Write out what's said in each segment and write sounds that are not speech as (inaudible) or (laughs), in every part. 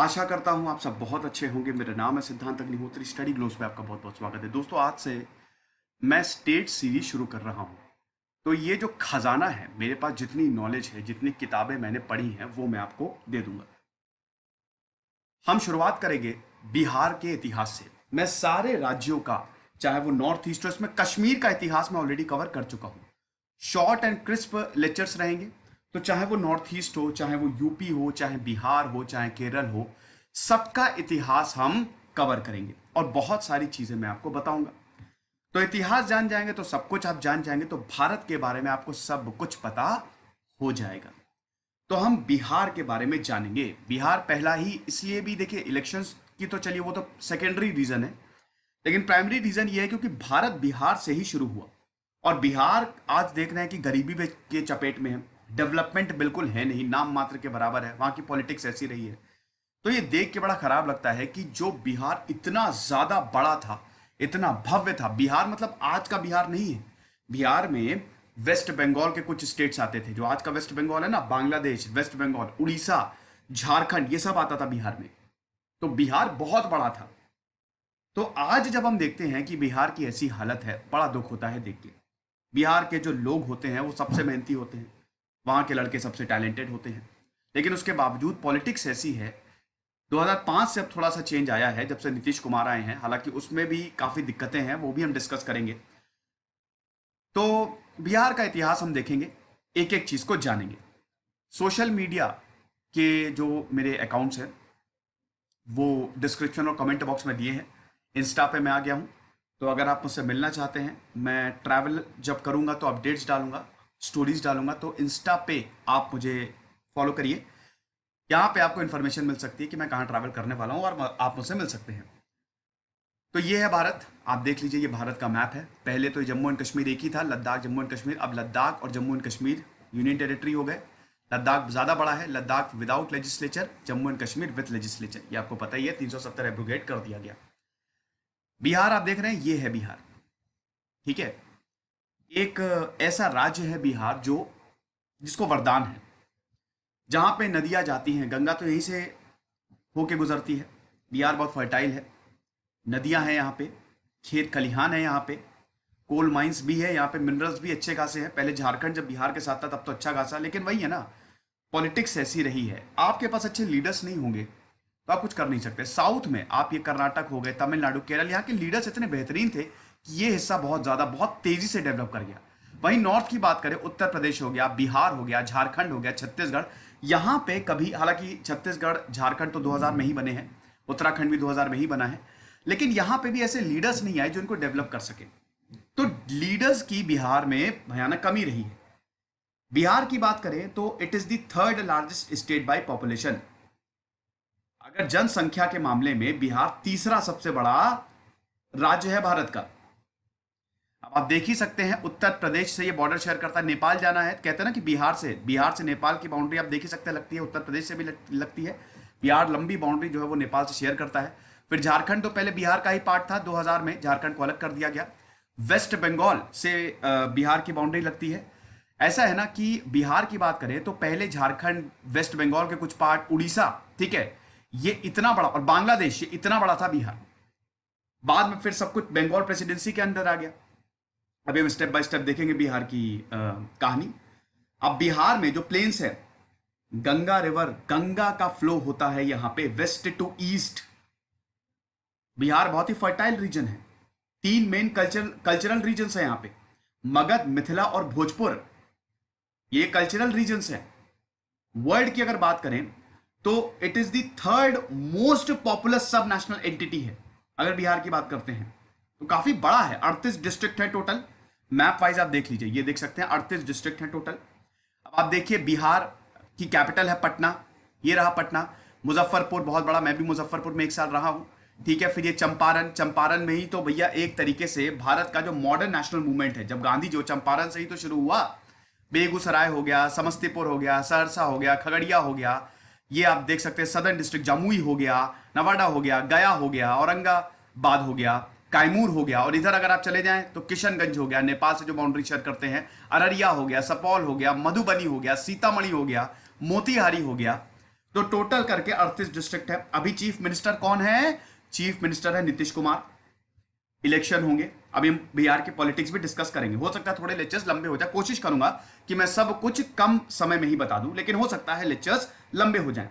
आशा करता हूँ आप सब बहुत अच्छे होंगे मेरा नाम है सिद्धांत अग्निहोत्री स्टडी ग्लोस में आपका बहुत बहुत स्वागत है दोस्तों आज से मैं स्टेट सीरीज शुरू कर रहा हूं तो ये जो खजाना है मेरे पास जितनी नॉलेज है जितनी किताबें मैंने पढ़ी हैं वो मैं आपको दे दूंगा हम शुरुआत करेंगे बिहार के इतिहास से मैं सारे राज्यों का चाहे वो नॉर्थ ईस्ट में कश्मीर का इतिहास मैं ऑलरेडी कवर कर चुका हूँ शॉर्ट एंड क्रिस्प लेक्चर्स रहेंगे तो चाहे वो नॉर्थ ईस्ट हो चाहे वो यूपी हो चाहे बिहार हो चाहे केरल हो सबका इतिहास हम कवर करेंगे और बहुत सारी चीजें मैं आपको बताऊंगा तो इतिहास जान जाएंगे तो सब कुछ आप जान जाएंगे तो भारत के बारे में आपको सब कुछ पता हो जाएगा तो हम बिहार के बारे में जानेंगे बिहार पहला ही इसलिए भी देखिए इलेक्शन की तो चलिए वो तो सेकेंडरी रीजन है लेकिन प्राइमरी रीजन ये है क्योंकि भारत बिहार से ही शुरू हुआ और बिहार आज देख रहे हैं कि गरीबी के चपेट में है डेवलपमेंट बिल्कुल है नहीं नाम मात्र के बराबर है वहां की पॉलिटिक्स ऐसी रही है तो ये देख के बड़ा खराब लगता है कि जो बिहार इतना ज़्यादा बड़ा था इतना भव्य था बिहार मतलब आज का बिहार नहीं है बिहार में वेस्ट बंगाल के कुछ स्टेट्स आते थे जो आज का वेस्ट बंगाल है ना बांग्लादेश वेस्ट बंगाल उड़ीसा झारखंड ये सब आता था बिहार में तो बिहार बहुत बड़ा था तो आज जब हम देखते हैं कि बिहार की ऐसी हालत है बड़ा दुख होता है देख के बिहार के जो लोग होते हैं वो सबसे मेहनती होते हैं वहाँ के लड़के सबसे टैलेंटेड होते हैं लेकिन उसके बावजूद पॉलिटिक्स ऐसी है 2005 से अब थोड़ा सा चेंज आया है जब से नीतीश कुमार आए हैं हालांकि उसमें भी काफ़ी दिक्कतें हैं वो भी हम डिस्कस करेंगे तो बिहार का इतिहास हम देखेंगे एक एक चीज़ को जानेंगे सोशल मीडिया के जो मेरे अकाउंट्स हैं वो डिस्क्रिप्शन और कमेंट बॉक्स में दिए हैं इंस्टा पे मैं आ गया हूँ तो अगर आप मुझसे मिलना चाहते हैं मैं ट्रैवल जब करूँगा तो अपडेट्स डालूंगा स्टोरीज डालूंगा तो इंस्टा पे आप मुझे फॉलो करिए यहाँ पे आपको इन्फॉर्मेशन मिल सकती है कि मैं कहाँ ट्रैवल करने वाला हूँ और आप मुझसे मिल सकते हैं तो ये है भारत आप देख लीजिए ये भारत का मैप है पहले तो जम्मू एंड कश्मीर एक ही था लद्दाख जम्मू एंड कश्मीर अब लद्दाख और Jammu and Kashmir union territory हो गए लद्दाख ज़्यादा बड़ा है Ladakh without legislature Jammu and Kashmir with legislature ये आपको पता ही है तीन एब्रोगेट कर दिया गया बिहार आप देख रहे हैं ये है बिहार ठीक है एक ऐसा राज्य है बिहार जो जिसको वरदान है जहाँ पे नदियाँ जाती हैं गंगा तो यहीं से होके गुजरती है बिहार बहुत फर्टाइल है नदियाँ हैं यहाँ पे खेत खलिहान है यहाँ पे कोल माइंस भी है यहाँ पे मिनरल्स भी अच्छे खासे हैं पहले झारखंड जब बिहार के साथ था तब तो अच्छा खासा लेकिन वही है ना पॉलिटिक्स ऐसी रही है आपके पास अच्छे लीडर्स नहीं होंगे तो आप कुछ कर नहीं सकते साउथ में आप ये कर्नाटक हो गए तमिलनाडु केरल यहाँ के लीडर्स इतने बेहतरीन थे ये हिस्सा बहुत ज़्यादा बहुत तेज़ी से डेवलप कर गया वहीं नॉर्थ की बात करें उत्तर प्रदेश हो गया बिहार हो गया झारखंड हो गया छत्तीसगढ़ यहाँ पे कभी हालांकि छत्तीसगढ़ झारखंड तो 2000 में ही बने हैं उत्तराखंड भी 2000 में ही बना है लेकिन यहाँ पे भी ऐसे लीडर्स नहीं आए जो इनको डेवलप कर सके तो लीडर्स की बिहार में भयानक कमी रही है बिहार की बात करें तो it is third largest state by population अगर जनसंख्या के मामले में बिहार तीसरा सबसे बड़ा राज्य है भारत का अब आप देख ही सकते हैं उत्तर प्रदेश से ये बॉर्डर शेयर करता है नेपाल जाना है कहते हैं ना कि बिहार से बिहार से नेपाल की बाउंड्री आप देख ही सकते हैं लगती है उत्तर प्रदेश से भी लगती है बिहार लंबी बाउंड्री जो है वो नेपाल से शेयर करता है फिर झारखंड तो पहले बिहार का ही पार्ट था 2000 में झारखंड को अलग कर दिया गया वेस्ट बंगाल से बिहार की बाउंड्री लगती है ऐसा है ना कि बिहार की बात करें तो पहले झारखंड वेस्ट बंगाल के कुछ पार्ट उड़ीसा ठीक है ये इतना बड़ा और बांग्लादेश ये इतना बड़ा था बिहार बाद में फिर सब कुछ बंगाल प्रेसिडेंसी के अंदर आ गया अभी हम स्टेप बाय स्टेप देखेंगे बिहार की कहानी अब बिहार में जो प्लेन्स है गंगा रिवर गंगा का फ्लो होता है यहां पे वेस्ट टू ईस्ट बिहार बहुत ही फर्टाइल रीजन है तीन मेन कल्चर कल्चरल रीजन्स है यहाँ पे मगध मिथिला और भोजपुर ये कल्चरल रीजन्स है वर्ल्ड की अगर बात करें तो it is third most popular sub national entity है अगर बिहार की बात करते हैं तो काफ़ी बड़ा है अड़तीस डिस्ट्रिक्ट है टोटल मैप वाइज आप देख लीजिए ये देख सकते हैं अड़तीस डिस्ट्रिक्ट है टोटल अब आप देखिए बिहार की कैपिटल है पटना ये रहा पटना मुजफ्फरपुर बहुत बड़ा मैं भी मुजफ्फरपुर में एक साल रहा हूँ ठीक है फिर ये चंपारण चंपारण में ही तो भैया एक तरीके से भारत का जो मॉडर्न नेशनल मूवमेंट है जब गांधी जो चंपारण से ही तो शुरू हुआ बेगूसराय हो गया समस्तीपुर हो गया सहरसा हो गया खगड़िया हो गया ये आप देख सकते हैं सदर्न डिस्ट्रिक्ट जमुई हो गया नवाडा हो गया गया हो गया औरंगाबाद हो गया कायमूर हो गया और इधर अगर आप चले जाएं तो किशनगंज हो गया नेपाल से जो बाउंड्री शेयर करते हैं अररिया हो गया सपौल हो गया मधुबनी हो गया सीतामढ़ी हो गया मोतिहारी हो गया तो टोटल करके अड़तीस डिस्ट्रिक्ट है अभी चीफ मिनिस्टर कौन है चीफ मिनिस्टर है नीतीश कुमार इलेक्शन होंगे अभी हम बिहार की पॉलिटिक्स भी डिस्कस करेंगे हो सकता है थोड़े लेक्चर्स लंबे हो जाए कोशिश करूंगा कि मैं सब कुछ कम समय में ही बता दूं लेकिन हो सकता है लेक्चर्स लंबे हो जाएं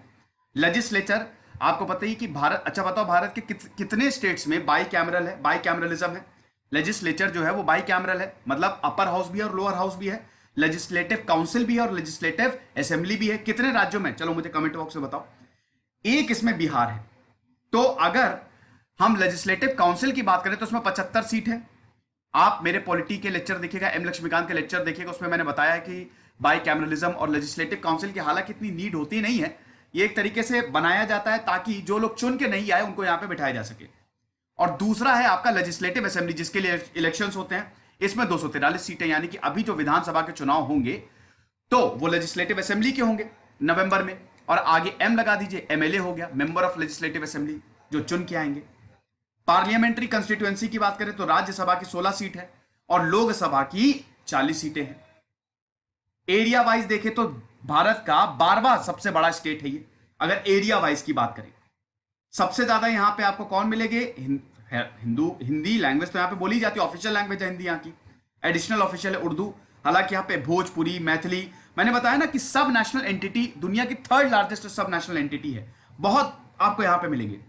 लेजिस्लेचर आपको पता ही कि भारत अच्छा बताओ भारत के कित, कितने स्टेट्स में बाई कैमरल है बाई कैमरलिज्म है लेजिस्लेचर जो है वो बाई कैमरल है मतलब अपर हाउस भी है और लोअर हाउस भी है लेजिस्लेटिव काउंसिल भी है और लेजिस्लेटिव असेंबली भी है कितने राज्यों में चलो मुझे कमेंट बॉक्स में बताओ एक इसमें बिहार है तो अगर हम लेजिस्लेटिव काउंसिल की बात करें तो उसमें पचहत्तर सीट है आप मेरे पॉलिटी के लेक्चर देखिएगा एम लक्ष्मीकांत के लेक्चर देखिएगा उसमें मैंने बताया कि बाई कैमरलिज्म और लेजिस्लेटिव काउंसिल की हालांकि इतनी नीड होती नहीं है ये एक तरीके से बनाया जाता है ताकि जो लोग चुन के नहीं आए उनको यहाँ पे बिठाया जा सके और दूसरा है आपका लेजिस्लेटिव असेंबली जिसके लिए इलेक्शंस होते हैं इसमें दो सीटें यानी कि अभी जो विधानसभा के चुनाव होंगे तो वो लेजिस्लेटिव असेंबली के होंगे नवंबर में और आगे एम लगा दीजिए एमएलए हो गया मेंबर ऑफ लेजिस्लेटिव असेंबली जो चुन के आएंगे पार्लियामेंट्री कंस्टिट्यूएंसी की बात करें तो राज्यसभा की 16 सीट है और लोकसभा की 40 सीटें हैं एरिया वाइज देखें तो भारत का बारवा सबसे बड़ा स्टेट है ये अगर एरिया वाइज की बात करें सबसे ज्यादा यहां पे आपको कौन मिलेंगे हिंदू हिंदी लैंग्वेज तो यहां पे बोली जाती है ऑफिशियल लैंग्वेज है हिंदी यहाँ की एडिशनल ऑफिशियल है उर्दू हालांकि यहां पे भोजपुरी मैथिली मैंने बताया ना कि सब नेशनल एंटिटी दुनिया की third largest sub national entity है बहुत आपको यहां पे मिलेंगे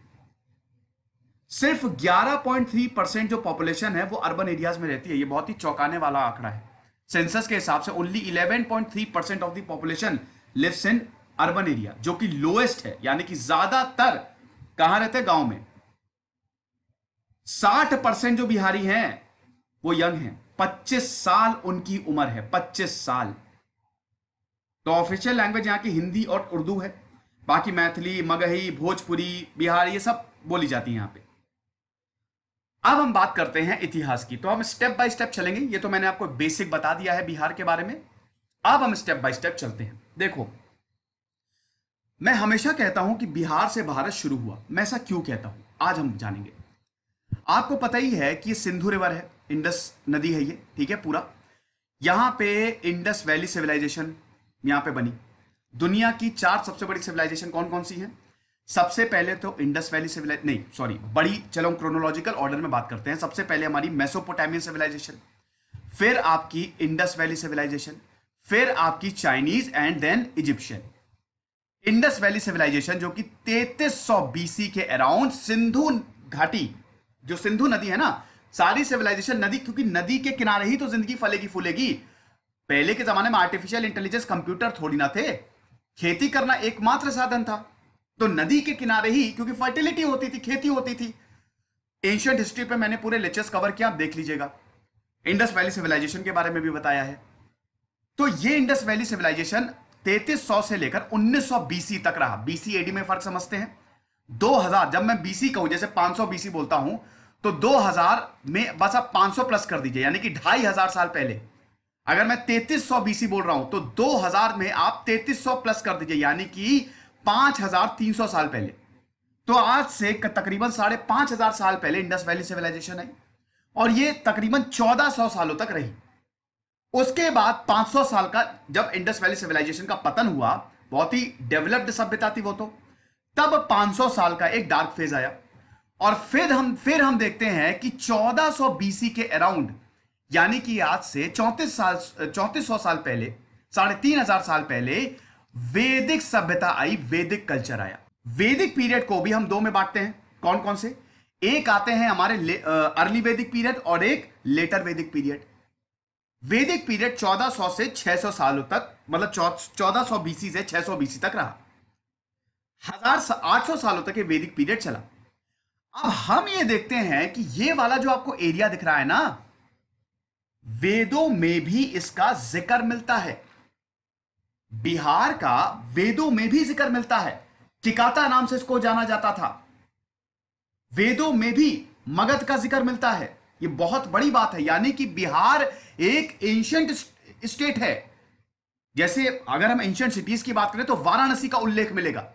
सिर्फ 11.3 परसेंट जो पॉपुलेशन है वो अर्बन एरियाज में रहती है ये बहुत ही चौंकाने वाला आंकड़ा है सेंसस के हिसाब से only 11.3 percent of the population lives in urban area जो कि लोएस्ट है यानी कि ज्यादातर कहां रहते हैं गांव में 60 परसेंट जो बिहारी हैं वो यंग हैं 25 साल उनकी उम्र है 25 साल तो ऑफिशियल लैंग्वेज यहां की हिंदी और उर्दू है बाकी मैथिली मगही भोजपुरी बिहारी ये सब बोली जाती है यहां पर अब हम बात करते हैं इतिहास की तो हम स्टेप बाय स्टेप चलेंगे ये तो मैंने आपको बेसिक बता दिया है बिहार के बारे में अब हम स्टेप बाय स्टेप चलते हैं देखो मैं हमेशा कहता हूं कि बिहार से भारत शुरू हुआ मैं ऐसा क्यों कहता हूं आज हम जानेंगे आपको पता ही है कि सिंधु रिवर है इंडस नदी है ये ठीक है पूरा यहां पे इंडस वैली सिविलाइजेशन यहां पे बनी दुनिया की चार सबसे बड़ी सिविलाइजेशन कौन कौन सी है सबसे पहले तो इंडस वैली सिविलाइज नहीं सॉरी बड़ी चलो हम क्रोनोलॉजिकल ऑर्डर में बात करते हैं सबसे पहले हमारी मेसोपोटामियन सिविलाइजेशन फिर आपकी इंडस वैली सिविलाइजेशन फिर आपकी Chinese and then Egyptian Indus valley civilisation जो कि 3300 बीसी के अराउंड सिंधु घाटी जो सिंधु नदी है ना सारी सिविलाइजेशन नदी क्योंकि नदी के किनारे ही तो जिंदगी फलेगी फूलेगी पहले के जमाने में आर्टिफिशियल इंटेलिजेंस कंप्यूटर थोड़ी ना थे खेती करना एकमात्र साधन था तो नदी के किनारे ही क्योंकि फर्टिलिटी होती थी खेती होती थी एंशियंट हिस्ट्री पे मैंने पूरे लेक्चर्स कवर किया आप देख लीजिएगा इंडस वैली सिविलाइजेशन के बारे में भी बताया है तो ये इंडस वैली सिविलाइजेशन 3300 से लेकर 1900 बीसी तक रहा बीसी एडी में फर्क समझते हैं 2000 जब मैं बीसी कहूं जैसे 500 सौ बीसी बोलता हूं तो 2000 में बस आप 500 प्लस कर दीजिए यानी कि ढाई हजार साल पहले अगर मैं 3300 बीसी बोल रहा हूं तो 2000 में आप तैतीस प्लस कर दीजिए यानी कि पांच हजार तीन सौ साल पहले तो आज से तकरीबन साढ़े पांच हजार साल पहले इंडस वैली सिविलाइजेशन आई और ये तकरीबन चौदह सौ सालों तक रही उसके बाद पांच सौ साल का जब इंडस वैली सिविलाइजेशन का पतन हुआ बहुत ही डेवलप्ड सभ्यता थी वो तो तब पांच सौ साल का एक डार्क फेज आया और फिर हम फिर हम देखते हैं कि चौदह सौ बीसी के अराउंड यानी कि आज से चौंतीस साल चौंतीस सौ साल पहले साढ़े तीन हजार साल पहले वैदिक सभ्यता आई वैदिक कल्चर आया वैदिक पीरियड को भी हम दो में बांटते हैं कौन कौन से एक आते हैं हमारे अर्ली वैदिक पीरियड और एक लेटर वैदिक पीरियड वैदिक पीरियड 1400 से 600 सालों तक मतलब 1400 बीसी से 600 बीसी तक रहा हजार आठ सौ सालों तक ये वैदिक पीरियड चला अब हम ये देखते हैं कि ये वाला जो आपको एरिया दिख रहा है ना वेदों में भी इसका जिक्र मिलता है बिहार का वेदों में भी जिक्र मिलता है चिकाता नाम से इसको जाना जाता था वेदों में भी मगध का जिक्र मिलता है ये बहुत बड़ी बात है यानी कि बिहार एक एंशियंट स्टेट है जैसे अगर हम एंशियंट सिटीज की बात करें तो वाराणसी का उल्लेख मिलेगा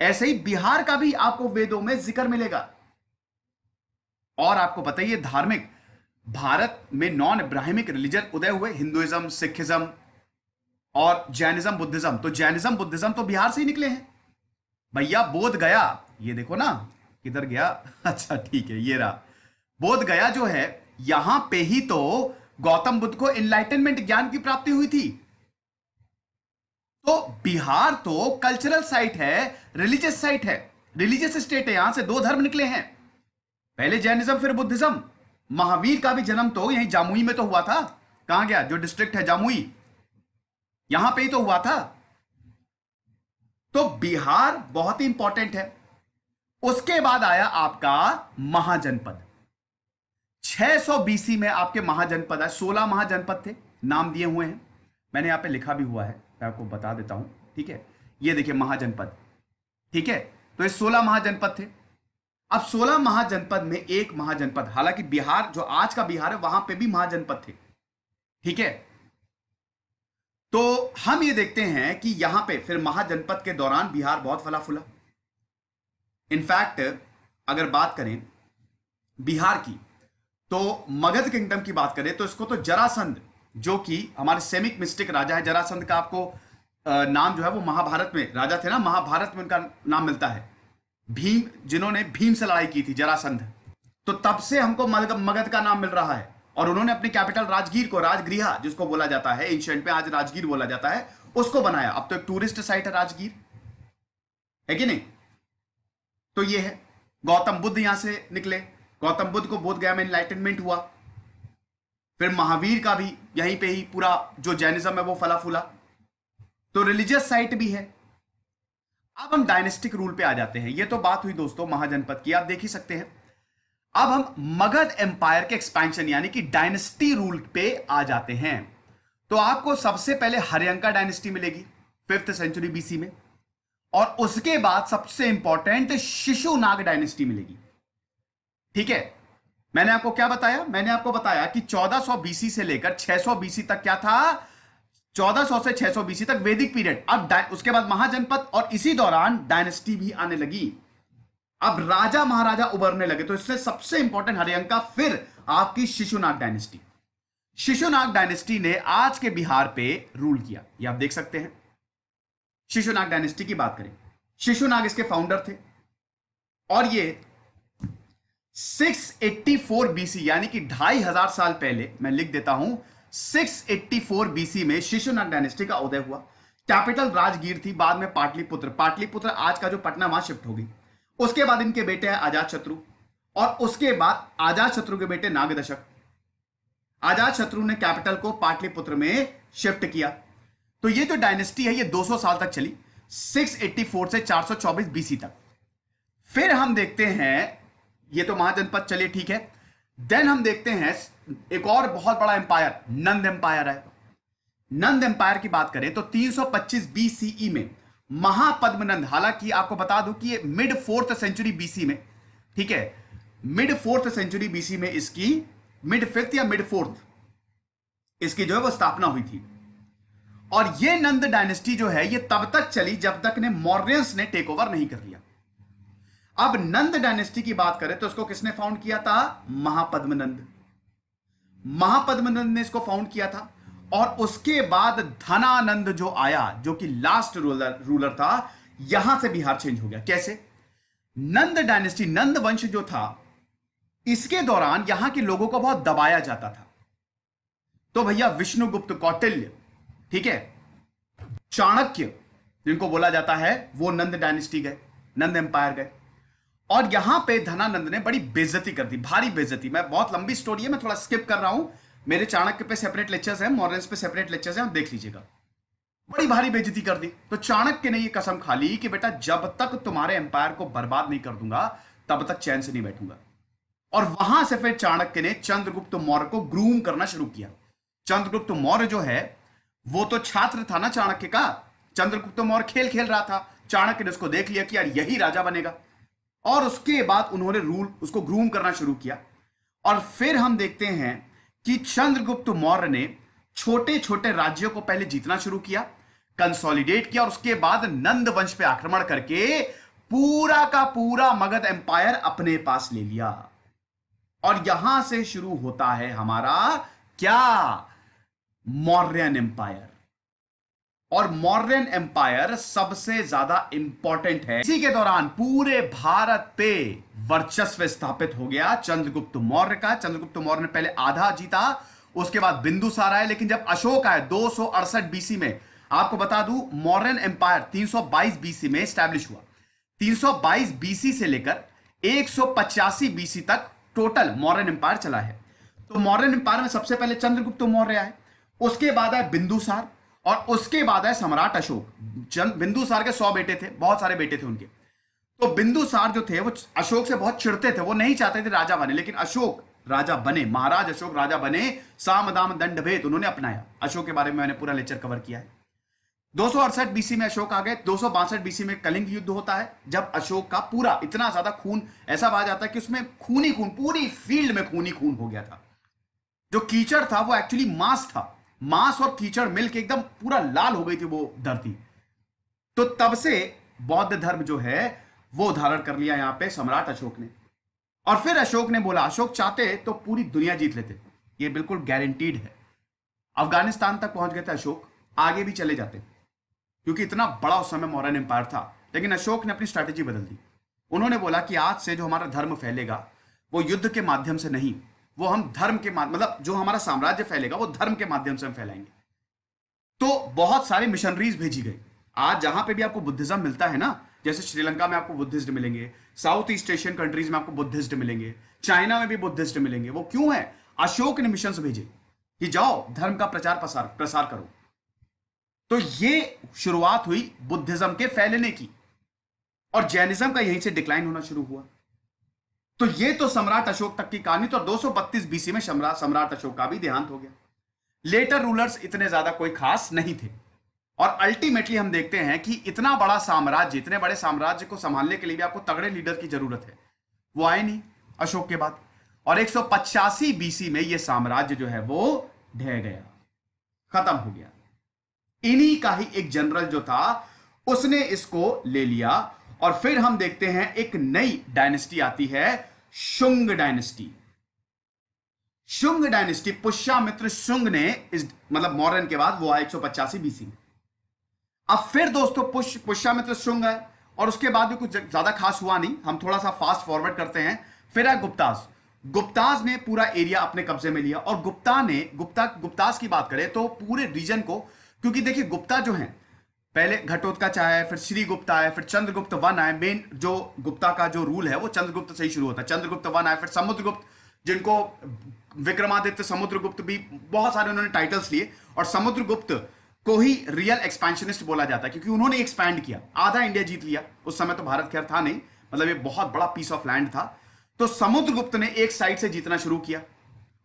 ऐसे ही बिहार का भी आपको वेदों में जिक्र मिलेगा और आपको बताइए धार्मिक भारत में नॉन इब्राहिमिक रिलीजन उदय हुए हिंदुइज्म सिखिज्म और जैनिज्म बुद्धिज्म तो जैनिज्म बुद्धिज्म तो बिहार से ही निकले हैं भैया बोध गया ये देखो ना किधर गया (laughs) अच्छा ठीक है ये रहा बोध गया जो है यहां पे ही तो गौतम बुद्ध को इनलाइटनमेंट ज्ञान की प्राप्ति हुई थी तो बिहार तो कल्चरल साइट है रिलीजियस साइट है रिलीजियस स्टेट है यहां से दो धर्म निकले हैं पहले जैनिज्म फिर बुद्धिज्म महावीर का भी जन्म तो यही जामुई में तो हुआ था कहा गया जो डिस्ट्रिक्ट है जामुई यहां पे ही तो हुआ था तो बिहार बहुत ही इंपॉर्टेंट है उसके बाद आया आपका महाजनपद 600 बीसी में आपके महाजनपद आए 16 महाजनपद थे नाम दिए हुए हैं मैंने यहां पे लिखा भी हुआ है मैं आपको बता देता हूं ठीक है ये देखिए महाजनपद ठीक है तो ये 16 महाजनपद थे अब 16 महाजनपद में एक महाजनपद हालांकि बिहार जो आज का बिहार है वहां पे भी महाजनपद थे ठीक है तो हम ये देखते हैं कि यहां पे फिर महाजनपद के दौरान बिहार बहुत फला फूला इनफैक्ट अगर बात करें बिहार की तो मगध किंगडम की बात करें तो इसको तो जरासंध जो कि हमारे सेमिक मिस्टिक राजा है जरासंध का आपको नाम जो है वो महाभारत में राजा थे ना महाभारत में उनका नाम मिलता है भीम जिन्होंने भीम से लड़ाई की थी जरासंध तो तब से हमको मगध का नाम मिल रहा है और उन्होंने अपनी कैपिटल राजगीर को राजगृह जिसको बोला जाता है एंशियंट में आज राजगीर बोला जाता है उसको बनाया अब तो एक टूरिस्ट साइट है राजगीर है कि नहीं तो ये है गौतम बुद्ध यहां से निकले गौतम बुद्ध को बोध गया में इनलाइटनमेंट हुआ फिर महावीर का भी यहीं पे ही पूरा जो जैनिज्म है वो फला फूला तो रिलीजियस साइट भी है अब हम डायनेस्टिक रूल पे आ जाते हैं ये तो बात हुई दोस्तों महाजनपद की आप देख ही सकते हैं अब हम मगध एम्पायर के एक्सपेंशन यानी कि डायनेस्टी रूल पे आ जाते हैं तो आपको सबसे पहले हरियंका डायनेस्टी मिलेगी फिफ्थ सेंचुरी बीसी में और उसके बाद सबसे इंपॉर्टेंट शिशुनाग डायनेस्टी मिलेगी ठीक है मैंने आपको क्या बताया मैंने आपको बताया कि 1400 बीसी से लेकर 600 बीसी तक क्या था 1400 से 600 बीसी तक वैदिक पीरियड अब उसके बाद महाजनपद और इसी दौरान डायनेस्टी भी आने लगी अब राजा महाराजा उभरने लगे तो इससे सबसे इंपॉर्टेंट हरियंका फिर आपकी शिशुनाग डायनेस्टी शिशुनाग डायनेस्टी ने आज के बिहार पे रूल किया ये आप देख सकते हैं शिशुनाग डायनेस्टी की बात करें शिशुनाग इसके फाउंडर थे और ये 684 बीसी यानी कि ढाई हजार साल पहले मैं लिख देता हूं 684 बीसी में शिशुनाग डायनेस्टी का उदय हुआ कैपिटल राजगीर थी बाद में पाटलिपुत्र पाटलिपुत्र आज का जो पटना वहां शिफ्ट होगी उसके बाद इनके बेटे हैं आजाद शत्रु और उसके बाद आजाद शत्रु के बेटे नागदशक आजाद शत्रु ने कैपिटल को पाटलिपुत्र में शिफ्ट किया तो ये जो डायनेस्टी है ये 200 साल तक चली 684 से 424 बीसी तक फिर हम देखते हैं ये तो महाजनपद चलिए ठीक है देन हम देखते हैं एक और बहुत बड़ा एम्पायर नंद एम्पायर है नंद एम्पायर की बात करें तो 325 बीसीई में महापद्मनंद हालांकि आपको बता दूं कि ये मिड फोर्थ सेंचुरी बीसी में ठीक है मिड फोर्थ सेंचुरी बीसी में इसकी मिड फिफ्थ या मिड फोर्थ इसकी जो है वो स्थापना हुई थी और ये नंद डायनेस्टी जो है ये तब तक चली जब तक ने मॉरियंस ने टेक ओवर नहीं कर लिया अब नंद डायनेस्टी की बात करें तो इसको किसने फाउंड किया था महापद्मनंद महापद्मनंद ने इसको फाउंड किया था और उसके बाद धनानंद जो आया जो कि लास्ट रूलर रूलर था यहां से बिहार चेंज हो गया कैसे नंद डायनेस्टी नंद वंश जो था इसके दौरान यहां के लोगों को बहुत दबाया जाता था तो भैया विष्णुगुप्त कौटिल्य ठीक है चाणक्य जिनको बोला जाता है वो नंद डायनेस्टी गए नंद एम्पायर गए और यहां पे धनानंद ने बड़ी बेजती कर दी भारी बेजती मैं बहुत लंबी स्टोरी है मैं थोड़ा स्किप कर रहा हूं मेरे चाणक्य पे सेपरेट लेक्चर्स हैं मॉरल्स पे सेपरेट लेक्चर्स हैं आप देख लीजिएगा बड़ी भारी बेजती कर दी तो चाणक्य ने ये कसम खा ली कि बेटा जब तक तुम्हारे एम्पायर को बर्बाद नहीं कर दूंगा तब तक चैन से नहीं बैठूंगा और वहां से फिर चाणक्य ने चंद्रगुप्त मौर्य को ग्रूम करना शुरू किया चंद्रगुप्त मौर्य जो है वो तो छात्र था ना चाणक्य का चंद्रगुप्त मौर्य खेल खेल रहा था चाणक्य ने उसको देख लिया कि यार यही राजा बनेगा और उसके बाद उन्होंने रूल उसको ग्रूम करना शुरू किया और फिर हम देखते हैं कि चंद्रगुप्त मौर्य ने छोटे छोटे राज्यों को पहले जीतना शुरू किया कंसोलिडेट किया और उसके बाद नंद वंश पे आक्रमण करके पूरा का पूरा मगध एम्पायर अपने पास ले लिया और यहां से शुरू होता है हमारा क्या मौर्यन एम्पायर और मॉर्न एम्पायर सबसे ज्यादा इंपॉर्टेंट है इसी के दौरान पूरे भारत पे वर्चस्व स्थापित हो गया चंद्रगुप्त मौर्य का चंद्रगुप्त मौर्य ने पहले आधा जीता उसके बाद बिंदुसार है लेकिन जब अशोक आए दो बीसी में आपको बता दू मॉडर्न एम्पायर तीन बीसी में स्टैब्लिश हुआ 322 बीसी से लेकर एक बीसी तक टोटल मॉडर्न एम्पायर चला है तो मॉडर्न एम्पायर में सबसे पहले चंद्रगुप्त मौर्य आए उसके बाद आए बिंदुसार और उसके बाद है सम्राट अशोक जन बिंदुसार के सौ बेटे थे बहुत सारे बेटे थे उनके तो बिंदुसार जो थे वो अशोक से बहुत चिड़ते थे वो नहीं चाहते थे राजा बने लेकिन अशोक राजा बने महाराज अशोक राजा बने साम दाम दंड भेद उन्होंने अपनाया अशोक के बारे में मैंने पूरा लेक्चर कवर किया है दो बीसी में अशोक आ गए दो बीसी में कलिंग युद्ध होता है जब अशोक का पूरा इतना ज्यादा खून ऐसा बहा जाता है कि उसमें खूनी खून पूरी फील्ड में खूनी खून हो गया था जो कीचड़ था वो एक्चुअली मांस था मांस और कीचड़ मिलकर एकदम पूरा लाल हो गई थी वो धरती तो तब से बौद्ध धर्म जो है वो धारण कर लिया यहां पे सम्राट अशोक ने और फिर अशोक ने बोला अशोक चाहते तो पूरी दुनिया जीत लेते ये बिल्कुल गारंटीड है अफगानिस्तान तक पहुंच गए थे अशोक आगे भी चले जाते क्योंकि इतना बड़ा उस समय मौर्य एम्पायर था लेकिन अशोक ने अपनी स्ट्रैटेजी बदल दी उन्होंने बोला कि आज से जो हमारा धर्म फैलेगा वो युद्ध के माध्यम से नहीं वो हम धर्म के माध्यम मतलब जो हमारा साम्राज्य फैलेगा वो धर्म के माध्यम से हम फैलाएंगे तो बहुत सारे मिशनरीज भेजी गई आज जहां पे भी आपको बुद्धिज्म मिलता है ना जैसे श्रीलंका में आपको बुद्धिस्ट मिलेंगे साउथ ईस्ट एशियन कंट्रीज में आपको बुद्धिस्ट मिलेंगे चाइना में भी बुद्धिस्ट मिलेंगे वो क्यों है अशोक ने मिशन भेजे कि जाओ धर्म का प्रचार प्रसार प्रसार करो तो ये शुरुआत हुई बुद्धिज्म के फैलने की और जैनिज्म का यहीं से डिक्लाइन होना शुरू हुआ तो ये तो सम्राट अशोक तक की कहानी तो दो 232 बीसी में सम्राट सम्राट अशोक का भी देहांत हो गया लेटर रूलर्स इतने ज्यादा कोई खास नहीं थे और अल्टीमेटली हम देखते हैं कि इतना बड़ा साम्राज्य इतने बड़े साम्राज्य को संभालने के लिए भी आपको तगड़े लीडर की जरूरत है वो आए नहीं अशोक के बाद और एक बीसी में ये साम्राज्य जो है वो ढह गया खत्म हो गया इन्हीं का ही एक जनरल जो था उसने इसको ले लिया और फिर हम देखते हैं एक नई डायनेस्टी आती है शुंग डायनेस्टी शुंग डायनेस्टी पुष्यामित्र शुंग ने इस मतलब मॉडर्न के बाद वो आया एक सौ पचासी बीसी अब फिर दोस्तों पुष्य पुष्यामित्र शुंग है और उसके बाद भी कुछ ज्यादा खास हुआ नहीं हम थोड़ा सा फास्ट फॉरवर्ड करते हैं फिर है गुप्ताज गुप्ताज ने पूरा एरिया अपने कब्जे में लिया और गुप्ता ने गुप्ता गुप्ताज की बात करें तो पूरे रीजन को क्योंकि देखिए गुप्ता जो है पहले घटोत्कच आया फिर श्री गुप्ता आया फिर चंद्रगुप्त वन आए मेन जो गुप्ता का जो रूल है वो चंद्रगुप्त से ही शुरू होता है चंद्रगुप्त वन आया फिर समुद्रगुप्त जिनको विक्रमादित्य समुद्रगुप्त भी बहुत सारे उन्होंने टाइटल्स लिए और समुद्रगुप्त को ही रियल एक्सपेंशनिस्ट बोला जाता है क्योंकि उन्होंने एक्सपैंड किया आधा इंडिया जीत लिया उस समय तो भारत खैर था नहीं मतलब ये बहुत बड़ा पीस ऑफ लैंड था तो समुद्रगुप्त ने एक साइड से जीतना शुरू किया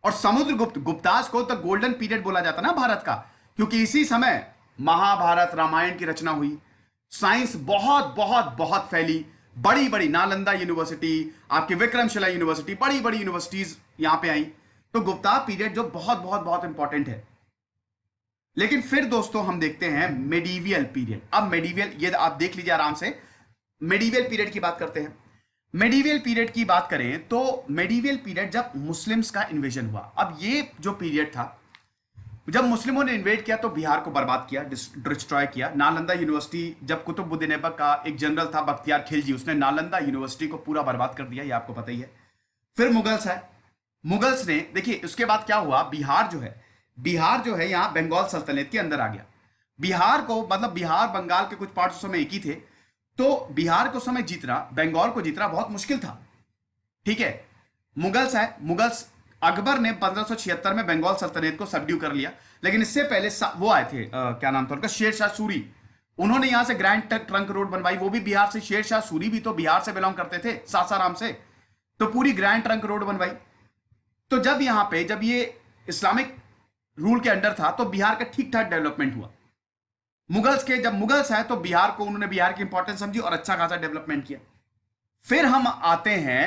और समुद्रगुप्त गुप्तास को तो गोल्डन पीरियड बोला जाता ना भारत का क्योंकि इसी समय महाभारत रामायण की रचना हुई साइंस बहुत बहुत बहुत फैली बड़ी बड़ी नालंदा यूनिवर्सिटी आपकी विक्रमशिला यूनिवर्सिटी बड़ी बड़ी यूनिवर्सिटीज यहां पे आई तो गुप्ता पीरियड जो बहुत बहुत बहुत इंपॉर्टेंट है लेकिन फिर दोस्तों हम देखते हैं मेडिवियल पीरियड अब मेडिवियल ये आप देख लीजिए आराम से मेडिवियल पीरियड की बात करते हैं मेडिवियल पीरियड की बात करें तो मेडिवियल पीरियड जब मुस्लिम्स का इन्वेजन हुआ अब ये जो पीरियड था जब मुस्लिमों ने इन्वेट किया तो बिहार को बर्बाद किया डिस्ट्रॉय किया नालंदा यूनिवर्सिटी जब कुतुबुद्दीन ऐबक का एक जनरल था बख्तियार खिलजी उसने नालंदा यूनिवर्सिटी को पूरा बर्बाद कर दिया ये आपको पता ही है फिर मुगल्स है मुगल्स ने देखिए उसके बाद क्या हुआ बिहार जो है बिहार जो है यहाँ बंगाल सल्तनत के अंदर आ गया बिहार को मतलब बिहार बंगाल के कुछ पार्ट उस समय एक ही थे तो बिहार को समय जीतना बंगाल को जीतना बहुत मुश्किल था ठीक है मुगल्स है मुगल्स अकबर ने पंद्रह में बंगाल सल्तनत को सब्ड्यू कर लिया लेकिन इससे पहले वो आए थे आ, क्या नाम था उनका शेरशाह सूरी उन्होंने यहां से ग्रैंड ट्रंक रोड बनवाई वो भी बिहार से शेरशाह सूरी भी तो बिहार से बिलोंग करते थे सासाराम से तो पूरी ग्रैंड ट्रंक रोड बनवाई तो जब यहां पे जब ये इस्लामिक रूल के अंडर था तो बिहार का ठीक ठाक डेवलपमेंट हुआ मुगल्स के जब मुगल्स आए तो बिहार को उन्होंने बिहार की इंपॉर्टेंस समझी और अच्छा खासा डेवलपमेंट किया फिर हम आते हैं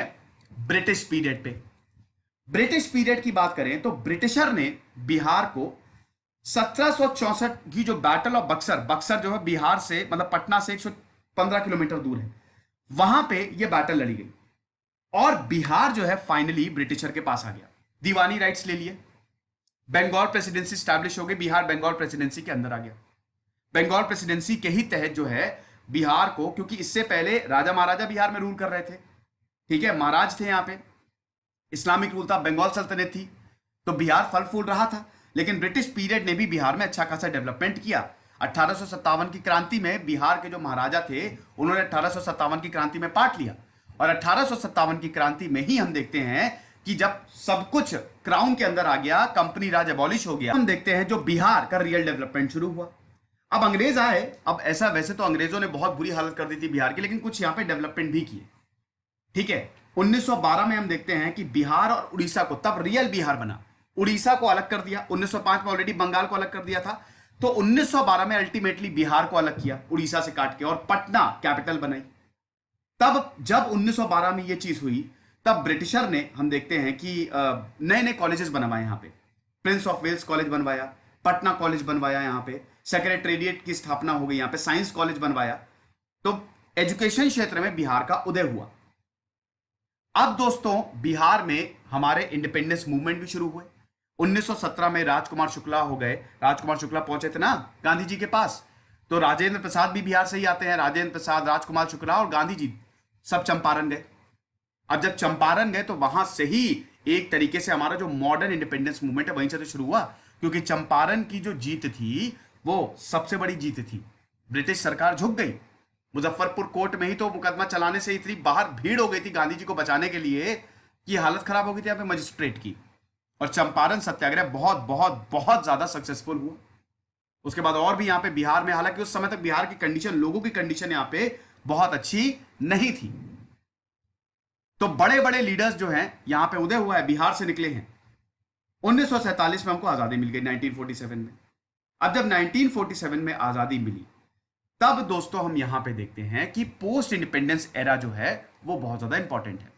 ब्रिटिश पीरियड पे ब्रिटिश पीरियड की बात करें तो ब्रिटिशर ने बिहार को सत्रह की जो बैटल ऑफ बक्सर बक्सर जो है बिहार से मतलब पटना से 115 किलोमीटर दूर है वहां पे ये बैटल लड़ी गई और बिहार जो है फाइनली ब्रिटिशर के पास आ गया दीवानी राइट्स ले लिए बंगाल प्रेसिडेंसी स्टैब्लिश हो गई बिहार बंगाल प्रेसिडेंसी के अंदर आ गया बंगाल प्रेसिडेंसी के ही तहत जो है बिहार को क्योंकि इससे पहले राजा महाराजा बिहार में रूल कर रहे थे ठीक है महाराज थे यहां पे इस्लामिक रूल था बंगाल सल्तनत थी तो बिहार फल फूल रहा था लेकिन ब्रिटिश पीरियड ने भी बिहार में अच्छा खासा डेवलपमेंट किया अठारह की क्रांति में बिहार के जो महाराजा थे उन्होंने अठारह की क्रांति में पार्ट लिया और अठारह की क्रांति में ही हम देखते हैं कि जब सब कुछ क्राउन के अंदर आ गया कंपनी राज एबॉलिश हो गया हम देखते हैं जो बिहार का रियल डेवलपमेंट शुरू हुआ अब अंग्रेज आए अब ऐसा वैसे तो अंग्रेजों ने बहुत बुरी हालत कर दी थी बिहार की लेकिन कुछ यहाँ पे डेवलपमेंट भी किए ठीक है 1912 में हम देखते हैं कि बिहार और उड़ीसा को तब रियल बिहार बना उड़ीसा को अलग कर दिया 1905 में ऑलरेडी बंगाल को अलग कर दिया था तो 1912 में अल्टीमेटली बिहार को अलग किया उड़ीसा से काट के और पटना कैपिटल बनाई तब जब 1912 में यह चीज हुई तब ब्रिटिशर ने हम देखते हैं कि नए नए कॉलेजेस बनवाए यहाँ पे प्रिंस ऑफ वेल्स कॉलेज बनवाया पटना कॉलेज बनवाया यहाँ पे सेक्रेटेरिएट की स्थापना हो गई यहाँ पे साइंस कॉलेज बनवाया तो एजुकेशन क्षेत्र में बिहार का उदय हुआ अब दोस्तों बिहार में हमारे इंडिपेंडेंस मूवमेंट भी शुरू हुए 1917 में राजकुमार शुक्ला हो गए राजकुमार शुक्ला पहुंचे थे ना गांधी जी के पास तो राजेंद्र प्रसाद भी बिहार से ही आते हैं राजेंद्र प्रसाद राजकुमार शुक्ला और गांधी जी सब चंपारण गए अब जब चंपारण गए तो वहां से ही एक तरीके से हमारा जो मॉडर्न इंडिपेंडेंस मूवमेंट है वहीं से तो शुरू हुआ क्योंकि चंपारण की जो जीत थी वो सबसे बड़ी जीत थी ब्रिटिश सरकार झुक गई मुजफ्फरपुर कोर्ट में ही तो मुकदमा चलाने से इतनी बाहर भीड़ हो गई थी गांधी जी को बचाने के लिए कि हालत खराब हो गई थी यहाँ पे मजिस्ट्रेट की और चंपारण सत्याग्रह बहुत बहुत बहुत ज्यादा सक्सेसफुल हुआ उसके बाद और भी यहाँ पे बिहार में हालांकि उस समय तक बिहार की कंडीशन लोगों की कंडीशन यहाँ पे बहुत अच्छी नहीं थी तो बड़े बड़े लीडर्स जो हैं यहाँ पे उदय हुआ है बिहार से निकले हैं उन्नीस में हमको आजादी मिल गई 1947 में अब जब 1947 में आजादी मिली तब दोस्तों हम यहां पे देखते हैं कि पोस्ट इंडिपेंडेंस एरा जो है वो बहुत ज्यादा इंपॉर्टेंट है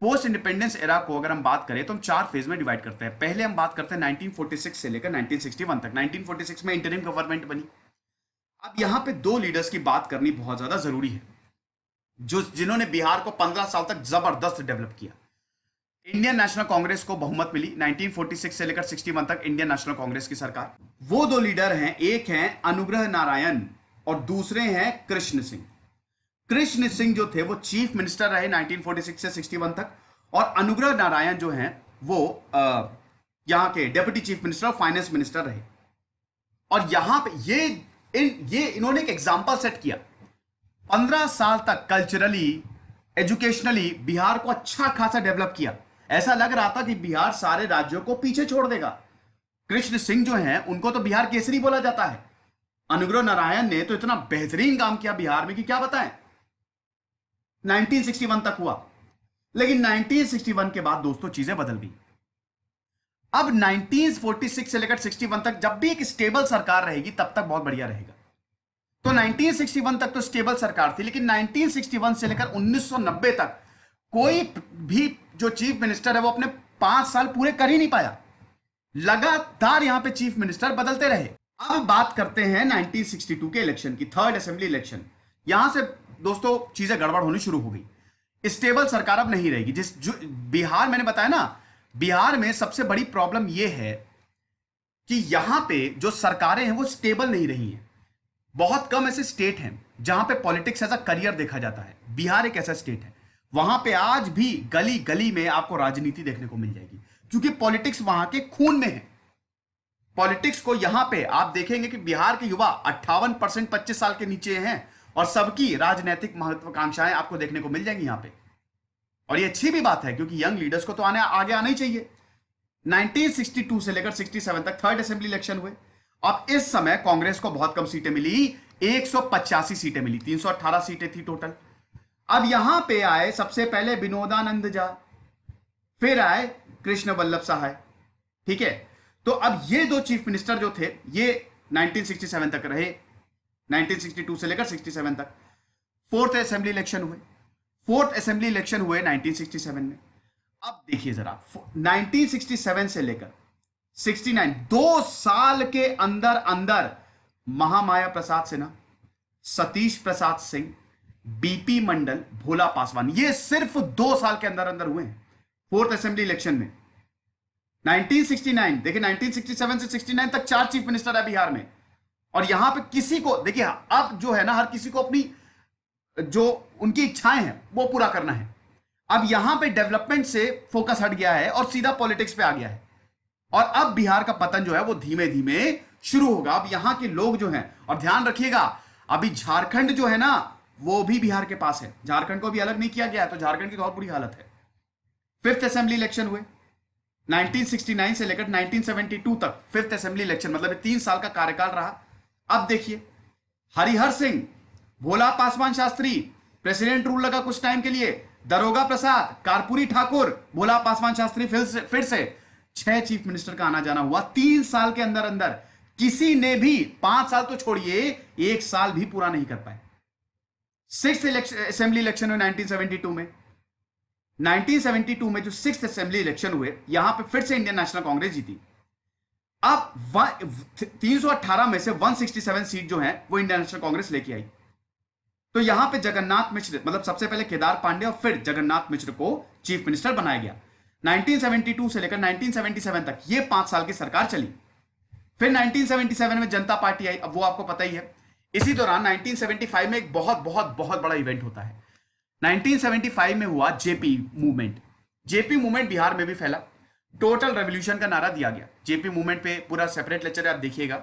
पोस्ट इंडिपेंडेंस एरा को अगर हम बात करें तो हम चार फेज में डिवाइड करते हैं पहले हम बात करते हैं 1946 से लेकर 1961 तक 1946 में इंटरिम गवर्नमेंट बनी अब यहां पे दो लीडर्स की बात करनी बहुत ज्यादा जरूरी है जो जिन्होंने बिहार को पंद्रह साल तक जबरदस्त डेवलप किया इंडियन नेशनल कांग्रेस को बहुमत मिली 1946 से लेकर 61 तक इंडियन नेशनल कांग्रेस की सरकार वो दो लीडर हैं एक हैं अनुग्रह नारायण और दूसरे हैं कृष्ण सिंह कृष्ण सिंह जो थे वो चीफ मिनिस्टर रहे 1946 से 61 तक और अनुग्रह नारायण जो हैं वो यहां के डेप्यूटी चीफ मिनिस्टर और फाइनेंस मिनिस्टर रहे और यहां पे ये इन ये इन्होंने एक एग्जाम्पल सेट किया पंद्रह साल तक कल्चरली एजुकेशनली बिहार को अच्छा खासा डेवलप किया ऐसा लग रहा था कि बिहार सारे राज्यों को पीछे छोड़ देगा कृष्ण सिंह जो हैं उनको तो बिहार केसरी बोला जाता है अनुग्रह नारायण ने तो इतना बेहतरीन काम किया बिहार में कि क्या बताएं 1961 तक हुआ लेकिन 1961 के बाद दोस्तों चीजें बदल गई अब 1946 से लेकर 61 तक जब भी एक स्टेबल सरकार रहेगी तब तक बहुत बढ़िया रहेगा तो 1961 तक तो स्टेबल सरकार थी लेकिन 1961 से लेकर 1990 तक कोई भी जो चीफ मिनिस्टर है वो अपने पांच साल पूरे कर ही नहीं पाया लगातार यहां पे चीफ मिनिस्टर बदलते रहे अब बात करते हैं 1962 के इलेक्शन की थर्ड असेंबली इलेक्शन यहां से दोस्तों चीजें गड़बड़ होनी शुरू हो गई स्टेबल सरकार अब नहीं रहेगी जिस जो बिहार मैंने बताया ना बिहार में सबसे बड़ी प्रॉब्लम यह है कि यहां पे जो सरकारें हैं वो स्टेबल नहीं रही हैं बहुत कम ऐसे स्टेट हैं जहां पे पॉलिटिक्स एज अ करियर देखा जाता है बिहार एक ऐसा स्टेट है वहां पे आज भी गली गली में आपको राजनीति देखने को मिल जाएगी क्योंकि पॉलिटिक्स वहां के खून में है पॉलिटिक्स को यहां पे आप देखेंगे कि बिहार के युवा अट्ठावन परसेंट पच्चीस साल के नीचे हैं और सबकी राजनीतिक महत्वाकांक्षाएं आपको देखने को मिल जाएंगी यहां पे और ये अच्छी भी बात है क्योंकि यंग लीडर्स को तो आने आगे आना ही चाहिए 1962 से लेकर 67 तक थर्ड असेंबली इलेक्शन हुए अब इस समय कांग्रेस को बहुत कम सीटें मिली एक सीटें मिली तीन सीटें थी टोटल अब यहां पर आए सबसे पहले विनोदानंद झा फिर आए कृष्ण वल्लभ सहाय ठीक है तो अब ये दो चीफ मिनिस्टर जो थे ये 1967 तक रहे 1962 से लेकर 67 तक फोर्थ असेंबली इलेक्शन हुए फोर्थ असेंबली इलेक्शन हुए 1967 में अब देखिए जरा 1967 से लेकर 69 दो साल के अंदर अंदर महामाया प्रसाद सिन्हा सतीश प्रसाद सिंह बीपी मंडल भोला पासवान ये सिर्फ दो साल के अंदर अंदर हुए हैं फोर्थ असेंबली इलेक्शन में 1969 देखिए 1967 से 69 तक चार चीफ मिनिस्टर है बिहार में और यहां पे किसी को देखिए हाँ, अब जो है ना हर किसी को अपनी जो उनकी इच्छाएं हैं वो पूरा करना है अब यहां पे डेवलपमेंट से फोकस हट गया है और सीधा पॉलिटिक्स पे आ गया है और अब बिहार का पतन जो है वो धीमे धीमे शुरू होगा अब यहां के लोग जो हैं और ध्यान रखिएगा अभी झारखंड जो है ना वो भी बिहार के पास है झारखंड को भी अलग नहीं किया गया तो झारखंड की बहुत तो बुरी हालत है फिफ्थ असेंबली इलेक्शन हुए 1969 से लेकर 1972 तक फिफ्थ असेंबली इलेक्शन मतलब तीन साल का कार्यकाल रहा अब देखिए हरिहर सिंह भोला पासवान शास्त्री प्रेसिडेंट रूल लगा कुछ टाइम के लिए दरोगा प्रसाद कारपुरी ठाकुर भोला पासवान शास्त्री फिर से फिर से छह चीफ मिनिस्टर का आना जाना हुआ तीन साल के अंदर अंदर किसी ने भी पांच साल तो छोड़िए एक साल भी पूरा नहीं कर पाए सिक्स असेंबली इलेक्शन में नाइनटीन में 1972 में जो सिक्स असेंबली इलेक्शन हुए यहां पे फिर से इंडियन नेशनल कांग्रेस जीती अब अट्ठारह में से 167 सीट जो है वो इंडियन नेशनल कांग्रेस लेके आई तो यहां पे जगन्नाथ मिश्र मतलब सबसे पहले केदार पांडे और फिर जगन्नाथ मिश्र को चीफ मिनिस्टर बनाया गया 1972 से लेकर 1977 तक ये पांच साल की सरकार चली फिर 1977 में जनता पार्टी आई अब वो आपको पता ही है इसी दौरान 1975 में एक बहुत बहुत बहुत बड़ा इवेंट होता है 1975 में हुआ J P movement J P movement Bihar में भी फैला टोटल रेवोल्यूशन का नारा दिया गया जेपी मूवमेंट पे पूरा सेपरेट लेक्चर आप देखिएगा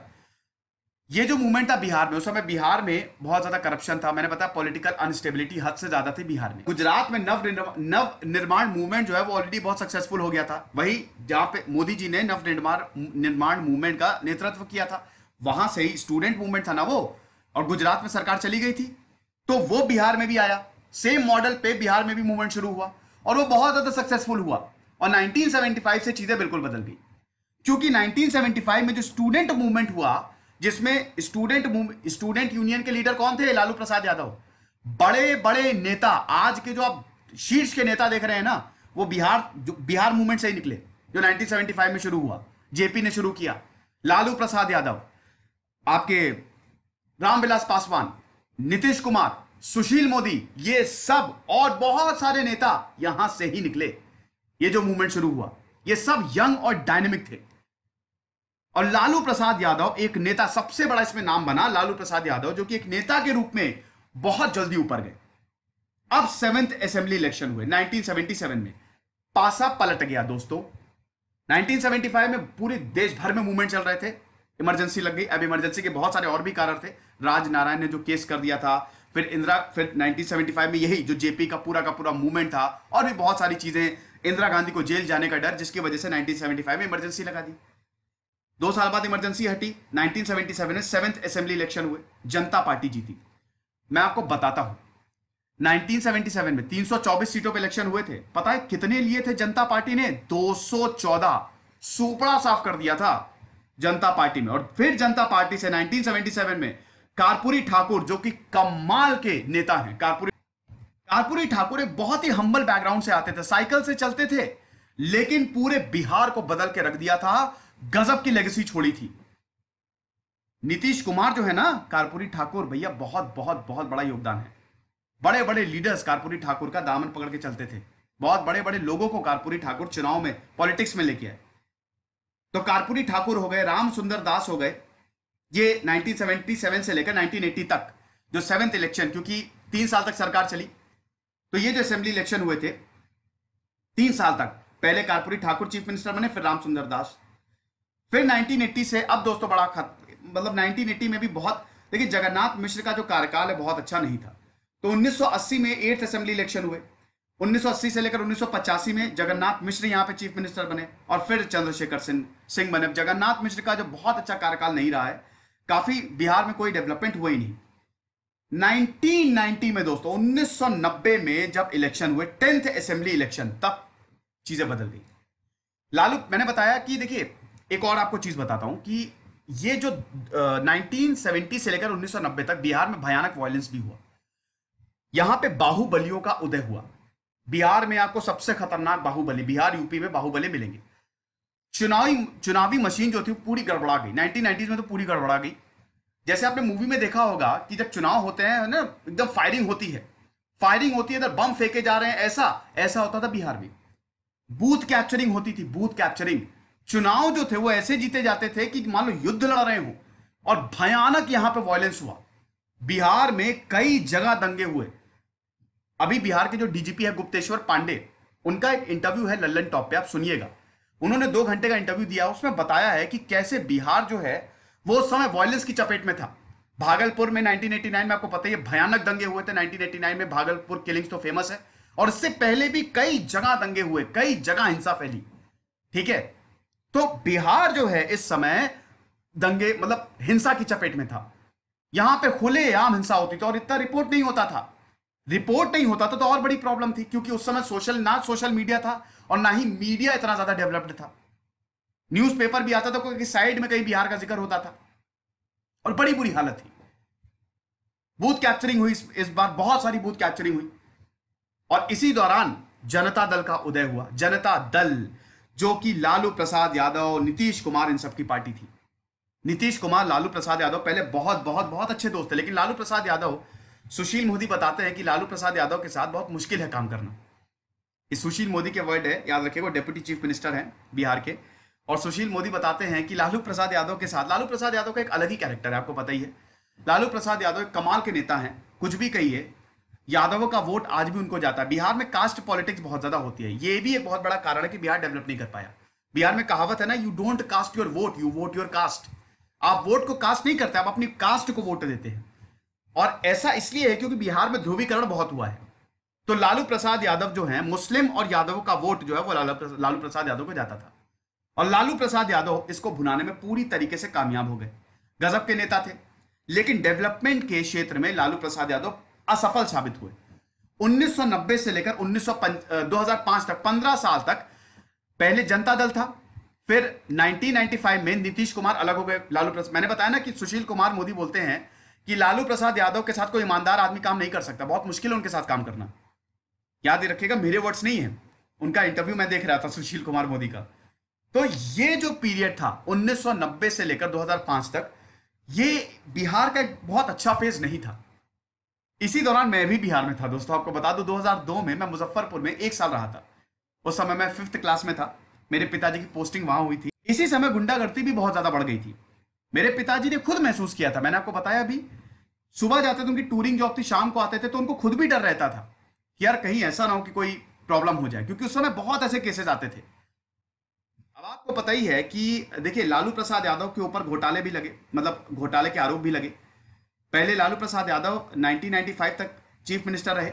ये जो मूवमेंट था बिहार में उस समय बिहार में बहुत ज्यादा करप्शन था मैंने बताया पॉलिटिकल अनस्टेबिलिटी हद से ज्यादा थी बिहार में गुजरात में नव नव निर्माण मूवमेंट जो है वो ऑलरेडी बहुत सक्सेसफुल हो गया था वही जहां पे मोदी जी ने नव निर्माण निर्माण मूवमेंट का नेतृत्व किया था वहां से ही स्टूडेंट मूवमेंट था ना वो और गुजरात में सरकार चली गई थी तो वो बिहार में भी आया सेम मॉडल पे बिहार में भी मूवमेंट शुरू हुआ और वो बहुत ज़्यादा सक्सेसफुल हुआ और 1975 से चीज़ें बिल्कुल बदल गई क्योंकि 1975 में जो स्टूडेंट मूवमेंट हुआ जिसमें स्टूडेंट स्टूडेंट यूनियन के लीडर कौन थे लालू प्रसाद यादव बड़े बड़े नेता आज के जो आप शीर्ष के नेता देख रहे हैं ना वो बिहार जो बिहार मूवमेंट से ही निकले जो 1975 में शुरू हुआ जेपी ने शुरू किया लालू प्रसाद यादव आपके रामविलास पासवान नीतीश कुमार सुशील मोदी ये सब और बहुत सारे नेता यहां से ही निकले ये जो मूवमेंट शुरू हुआ ये सब यंग और डायनेमिक थे और लालू प्रसाद यादव एक नेता सबसे बड़ा इसमें नाम बना लालू प्रसाद यादव जो कि एक नेता के रूप में बहुत जल्दी ऊपर गए अब सेवेंथ असेंबली इलेक्शन हुए 1977 में पासा पलट गया दोस्तों 1975 में पूरे देश भर में मूवमेंट चल रहे थे इमरजेंसी लग गई अब इमरजेंसी के बहुत सारे और भी कारण थे राज नारायण ने जो केस कर दिया था फिर इंदिरा फिर 1975 में यही जो जेपी का पूरा का पूरा मूवमेंट था और भी बहुत सारी चीज़ें इंदिरा गांधी को जेल जाने का डर जिसकी वजह से 1975 में इमरजेंसी लगा दी दो साल बाद इमरजेंसी हटी 1977 में सेवेंथ असेंबली इलेक्शन हुए जनता पार्टी जीती मैं आपको बताता हूँ 1977 में 324 सीटों पर इलेक्शन हुए थे पता है कितने लिए थे जनता पार्टी ने 214 सुपड़ा साफ कर दिया था जनता पार्टी में और फिर जनता पार्टी से 1977 में कारपुरी ठाकुर जो कि कमाल के नेता हैं कारपुरी कारपुरी ठाकुर एक बहुत ही हम्बल बैकग्राउंड से आते थे साइकिल से चलते थे लेकिन पूरे बिहार को बदल के रख दिया था गजब की लेगेसी छोड़ी थी नीतीश कुमार जो है ना कारपुरी ठाकुर भैया बहुत बहुत बहुत बड़ा योगदान है बड़े बड़े लीडर्स कारपुरी ठाकुर का दामन पकड़ के चलते थे बहुत बड़े बड़े लोगों को कारपुरी ठाकुर चुनाव में पॉलिटिक्स में लेके आए तो कारपुरी ठाकुर हो गए राम सुंदर दास हो गए ये 1977 से लेकर 1980 तक जो सेवेंथ इलेक्शन क्योंकि तीन साल तक सरकार चली तो ये जो असेंबली इलेक्शन हुए थे तीन साल तक पहले कारपुरी ठाकुर चीफ मिनिस्टर बने फिर राम सुंदर दास फिर 1980 से अब दोस्तों बड़ा खत मतलब 1980 में भी बहुत देखिए जगन्नाथ मिश्र का जो कार्यकाल है बहुत अच्छा नहीं था तो 1980 में एट्थ असेंबली इलेक्शन हुए 1980 से लेकर उन्नीस में जगन्नाथ मिश्र यहाँ पे चीफ मिनिस्टर बने और फिर चंद्रशेखर सिंह सिंह बने जगन्नाथ मिश्र का जो बहुत अच्छा कार्यकाल नहीं रहा है काफी बिहार में कोई डेवलपमेंट हुआ ही नहीं 1990 में दोस्तों 1990 में जब इलेक्शन हुए टेंथ असेंबली इलेक्शन तब चीजें बदल गई लालू मैंने बताया कि देखिए एक और आपको चीज बताता हूं कि ये जो नाइनटीन 1970 से लेकर 1990 तक बिहार में भयानक वायलेंस भी हुआ यहां पे बाहुबलियों का उदय हुआ बिहार में आपको सबसे खतरनाक बाहुबली बिहार यूपी में बाहुबली मिलेंगे चुनावी चुनावी मशीन जो थी पूरी गड़बड़ा गई नाइनटीन में तो पूरी गड़बड़ा गई जैसे आपने मूवी में देखा होगा कि जब चुनाव होते हैं ना एकदम फायरिंग होती है फायरिंग होती है इधर बम फेंके जा रहे हैं ऐसा ऐसा होता था बिहार में बूथ कैप्चरिंग होती थी बूथ कैप्चरिंग चुनाव जो थे वो ऐसे जीते जाते थे कि मान लो युद्ध लड़ रहे हो और भयानक यहां पे वॉयलेंस हुआ बिहार में कई जगह दंगे हुए अभी बिहार के जो डीजीपी है गुप्तेश्वर पांडे उनका एक इंटरव्यू है लल्लन टॉप पे आप सुनिएगा उन्होंने दो घंटे का इंटरव्यू दिया उसमें बताया है कि कैसे बिहार जो है वो उस समय वॉयलेंस की चपेट में था भागलपुर में 1989 में आपको पता है भयानक दंगे हुए थे 1989 में भागलपुर किलिंग्स तो फेमस है और इससे पहले भी कई जगह दंगे हुए कई जगह हिंसा फैली ठीक है तो बिहार जो है इस समय दंगे मतलब हिंसा की चपेट में था यहां पे खुलेआम हिंसा होती थी और इतना रिपोर्ट नहीं होता था रिपोर्ट नहीं होता था तो और बड़ी प्रॉब्लम थी क्योंकि उस समय सोशल ना सोशल मीडिया था और ना ही मीडिया इतना ज्यादा डेवलप्ड था न्यूज़पेपर भी आता था क्योंकि साइड में कहीं बिहार का जिक्र होता था और बड़ी बुरी हालत थी बूथ कैप्चरिंग हुई इस, इस बार बहुत सारी बूथ कैप्चरिंग हुई और इसी दौरान जनता दल का उदय हुआ जनता दल जो कि लालू प्रसाद यादव नीतीश कुमार इन सबकी पार्टी थी नीतीश कुमार लालू प्रसाद यादव पहले बहुत बहुत बहुत अच्छे दोस्त थे लेकिन लालू प्रसाद यादव सुशील मोदी बताते हैं कि लालू प्रसाद यादव के साथ बहुत मुश्किल है काम करना ये सुशील मोदी के वर्ड है याद वो डेप्यूटी चीफ मिनिस्टर हैं बिहार के और सुशील मोदी बताते हैं कि लालू प्रसाद यादव के साथ लालू प्रसाद यादव का एक अलग ही कैरेक्टर है आपको पता ही है लालू प्रसाद यादव एक कमाल के नेता हैं कुछ भी कहिए यादवों का वोट आज भी उनको जाता है बिहार में कास्ट पॉलिटिक्स बहुत ज्यादा होती है ये भी एक बहुत बड़ा कारण है कि बिहार डेवलप नहीं कर पाया बिहार में कहावत है ना you don't cast your vote you vote your caste आप वोट को कास्ट नहीं करते आप अपनी कास्ट को वोट देते हैं और ऐसा इसलिए है क्योंकि बिहार में ध्रुवीकरण बहुत हुआ है तो लालू प्रसाद यादव जो है मुस्लिम और यादव का वोट जो है वो लालू प्रसाद यादव को जाता था और लालू प्रसाद यादव इसको भुनाने में पूरी तरीके से कामयाब हो गए गजब के नेता थे लेकिन डेवलपमेंट के क्षेत्र में लालू प्रसाद यादव असफल साबित हुए 1990 से लेकर 1905 तक 15 साल तक पहले जनता दल था फिर 1995 में नीतीश कुमार अलग हो गए लालू प्रसाद मैंने बताया ना कि सुशील कुमार मोदी बोलते हैं कि लालू प्रसाद यादव के साथ कोई ईमानदार आदमी काम नहीं कर सकता बहुत मुश्किल है उनके साथ काम करना याद रखेगा मेरे वर्ड्स नहीं है उनका इंटरव्यू मैं देख रहा था सुशील कुमार मोदी का तो ये जो पीरियड था 1990 से लेकर 2005 तक ये बिहार का एक बहुत अच्छा फेज नहीं था इसी दौरान मैं भी बिहार में था दोस्तों आपको बता दो 2002 में मैं मुजफ्फरपुर में एक साल रहा था उस समय मैं फिफ्थ क्लास में था मेरे पिताजी की पोस्टिंग वहां हुई थी इसी समय गुंडागर्दी भी बहुत ज्यादा बढ़ गई थी मेरे पिताजी ने खुद महसूस किया था मैंने आपको बताया अभी सुबह जाते थे उनकी टूरिंग जॉब थी शाम को आते थे तो उनको खुद भी डर रहता था कि यार कहीं ऐसा ना हो कि कोई प्रॉब्लम हो जाए क्योंकि उस समय बहुत ऐसे केसेस आते थे अब आपको पता ही है कि देखिए लालू प्रसाद यादव के ऊपर घोटाले भी लगे मतलब घोटाले के आरोप भी लगे पहले लालू प्रसाद यादव 1995 तक चीफ मिनिस्टर रहे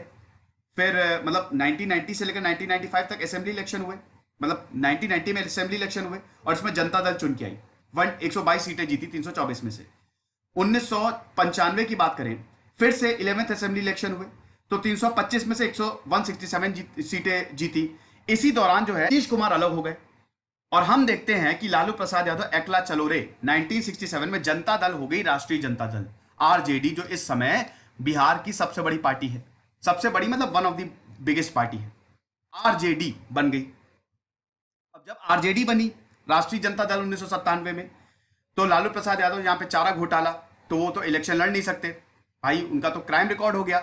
फिर मतलब 1990 से लेकर 1995 तक असेंबली इलेक्शन हुए मतलब 1990 में असेंबली इलेक्शन हुए और इसमें जनता दल चुन के आई वन बाईस सीटें जीती 324 में से उन्नीस की बात करें फिर से इलेवेंथ असेंबली इलेक्शन हुए तो 325 में से 167 जीत, सीटें जीती इसी दौरान जो है नीतीश कुमार अलग हो गए और हम देखते हैं कि लालू प्रसाद यादव एकला चलो 1967 में जनता दल हो गई राष्ट्रीय जनता दल आरजेडी जो इस समय बिहार की सबसे बड़ी पार्टी है सबसे बड़ी मतलब one of the biggest party है आरजेडी बन गई अब जब आरजेडी बनी राष्ट्रीय जनता दल उन्नीस में तो लालू प्रसाद यादव यहाँ पे चारा घोटाला तो वो तो इलेक्शन लड़ नहीं सकते भाई उनका तो क्राइम रिकॉर्ड हो गया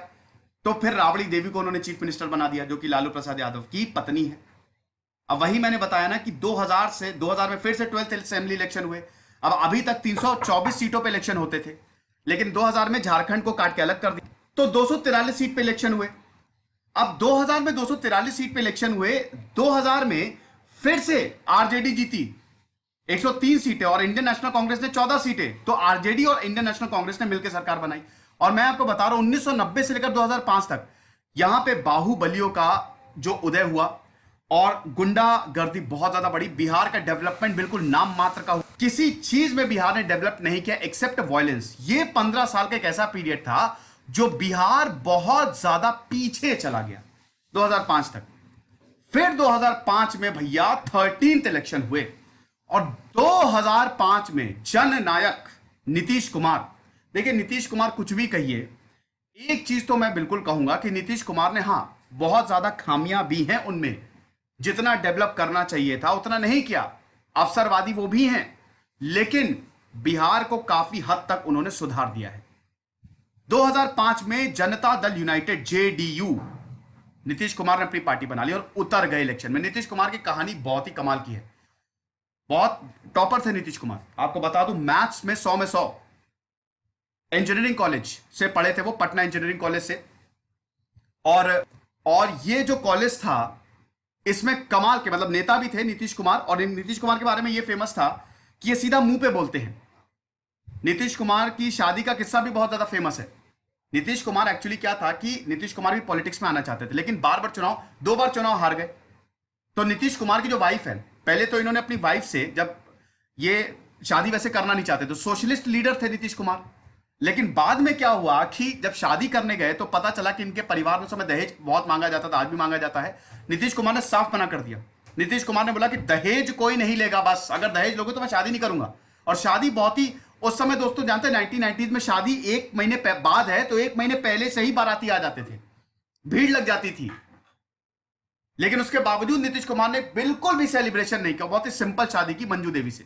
तो फिर राबड़ी देवी को उन्होंने चीफ मिनिस्टर बना दिया जो कि लालू प्रसाद यादव की पत्नी है अब वही मैंने बताया ना कि 2000 से 2000 में फिर से ट्वेल्थ असेंबली इलेक्शन हुए अब अभी तक 324 सीटों पे इलेक्शन होते थे लेकिन 2000 में झारखंड को काट के अलग कर दिया तो दो सीट पे इलेक्शन हुए अब 2000 में दो सीट पे इलेक्शन हुए 2000 में फिर से आरजेडी जीती 103 सीटें और इंडियन नेशनल कांग्रेस ने 14 सीटें तो आरजेडी और इंडियन नेशनल कांग्रेस ने मिलकर सरकार बनाई और मैं आपको बता रहा हूं 1990 से लेकर 2005 तक यहां पे बाहुबलियों का जो उदय हुआ और गुंडागर्दी बहुत ज्यादा बड़ी बिहार का डेवलपमेंट बिल्कुल नाम मात्र का हुआ किसी चीज में बिहार ने डेवलप नहीं किया एक्सेप्ट वॉयलेंस ये पंद्रह साल का एक ऐसा पीरियड था जो बिहार बहुत ज्यादा पीछे चला गया 2005 तक फिर 2005 में भैया थर्टीन इलेक्शन हुए और 2005 में जननायक नीतीश कुमार देखिए नीतीश कुमार कुछ भी कहिए एक चीज तो मैं बिल्कुल कहूंगा कि नीतीश कुमार ने हाँ बहुत ज्यादा खामियां भी हैं उनमें जितना डेवलप करना चाहिए था उतना नहीं किया अवसरवादी वो भी हैं लेकिन बिहार को काफी हद तक उन्होंने सुधार दिया है 2005 में जनता दल यूनाइटेड जेडीयू नीतीश कुमार ने अपनी पार्टी बना ली और उतर गए इलेक्शन में नीतीश कुमार की कहानी बहुत ही कमाल की है बहुत टॉपर थे नीतीश कुमार आपको बता दूं मैथ्स में सौ में सौ इंजीनियरिंग कॉलेज से पढ़े थे वो पटना इंजीनियरिंग कॉलेज से और और ये जो कॉलेज था इसमें कमाल के मतलब नेता भी थे नीतीश कुमार और नीतीश कुमार के बारे में ये फेमस था कि ये सीधा मुंह पे बोलते हैं नीतीश कुमार की शादी का किस्सा भी बहुत ज्यादा फेमस है नीतीश कुमार एक्चुअली क्या था कि नीतीश कुमार भी पॉलिटिक्स में आना चाहते थे लेकिन बार बार चुनाव दो बार चुनाव हार गए तो नीतीश कुमार की जो वाइफ है पहले तो इन्होंने अपनी वाइफ से जब ये शादी वैसे करना नहीं चाहते तो सोशलिस्ट लीडर थे नीतीश कुमार लेकिन बाद में क्या हुआ कि जब शादी करने गए तो पता चला कि इनके परिवार में समय दहेज बहुत मांगा जाता था आज भी मांगा जाता है नीतीश कुमार ने साफ मना कर दिया नीतीश कुमार ने बोला कि दहेज कोई नहीं लेगा बस अगर दहेज लोगे तो मैं शादी नहीं करूंगा और शादी बहुत ही उस समय दोस्तों जानते हैं नाइनटीन में शादी एक महीने बाद है तो एक महीने पहले से ही बाराती आ जाते थे भीड़ लग जाती थी लेकिन उसके बावजूद नीतीश कुमार ने बिल्कुल भी सेलिब्रेशन नहीं किया बहुत ही सिंपल शादी की मंजू देवी से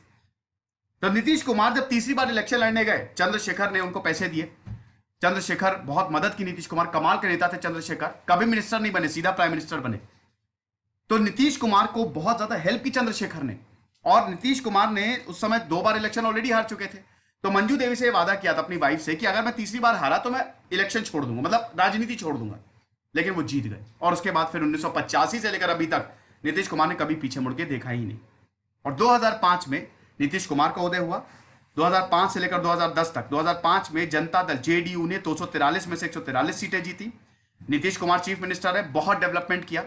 तब नीतीश कुमार जब तीसरी बार इलेक्शन लड़ने गए चंद्रशेखर ने उनको पैसे दिए चंद्रशेखर बहुत मदद की नीतीश कुमार कमाल के नेता थे चंद्रशेखर कभी मिनिस्टर नहीं बने सीधा प्राइम मिनिस्टर बने तो नीतीश कुमार को बहुत ज्यादा हेल्प की चंद्रशेखर ने और नीतीश कुमार ने उस समय दो बार इलेक्शन ऑलरेडी हार चुके थे तो मंजू देवी से वादा किया था अपनी वाइफ से कि अगर मैं तीसरी बार हारा तो मैं इलेक्शन छोड़ दूंगा मतलब राजनीति छोड़ दूंगा लेकिन वो जीत गए और उसके बाद फिर उन्नीस से लेकर अभी तक नीतीश कुमार ने कभी पीछे मुड़ के देखा ही नहीं और 2005 में नीतीश कुमार का उदय हुआ 2005 से लेकर 2010 तक 2005 में जनता दल जेडीयू ने दो में से एक सीटें जीती नीतीश कुमार चीफ मिनिस्टर है बहुत डेवलपमेंट किया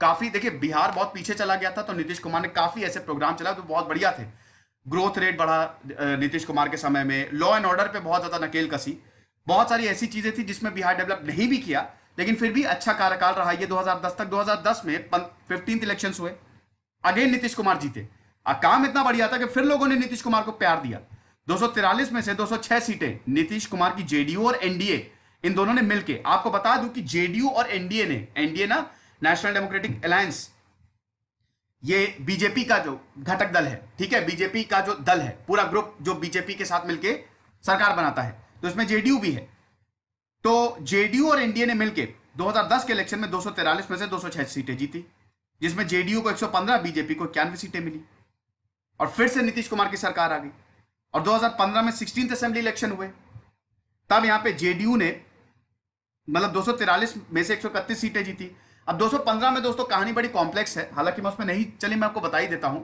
काफी देखिए बिहार बहुत पीछे चला गया था तो नीतीश कुमार ने काफी ऐसे प्रोग्राम चलाए तो बहुत बढ़िया थे ग्रोथ रेट बढ़ा नीतीश कुमार के समय में लॉ एंड ऑर्डर पर बहुत ज्यादा नकेल कसी बहुत सारी ऐसी चीजें थी जिसमें बिहार डेवलप नहीं भी किया लेकिन फिर भी अच्छा कार्यकाल रहा ये 2010 तक 2010 में फिफ्टींथ इलेक्शन हुए अगेन नीतीश कुमार जीते काम इतना बढ़िया था कि फिर लोगों ने नीतीश कुमार को प्यार दिया दो में से 206 सीटें नीतीश कुमार की जेडीयू और एनडीए इन दोनों ने मिलकर आपको बता दूं कि जेडीयू और एनडीए ने एनडीए ना नेशनल डेमोक्रेटिक अलायंस ये बीजेपी का जो घटक दल है ठीक है बीजेपी का जो दल है पूरा ग्रुप जो बीजेपी के साथ मिलके सरकार बनाता है तो इसमें जेडीयू भी है तो जेडीयू और एनडीए ने मिलकर 2010 के इलेक्शन में दो में से 206 सीटें जीती जिसमें जेडीयू को 115 बीजेपी को इक्यानवे सीटें मिली और फिर से नीतीश कुमार की सरकार आ गई और 2015 में सिक्सटीन असेंबली इलेक्शन हुए तब यहां पे जेडीयू ने मतलब दो में से एक सीटें जीती अब 215 में दोस्तों कहानी बड़ी कॉम्प्लेक्स है हालांकि मैं उसमें नहीं चली मैं आपको बता ही देता हूं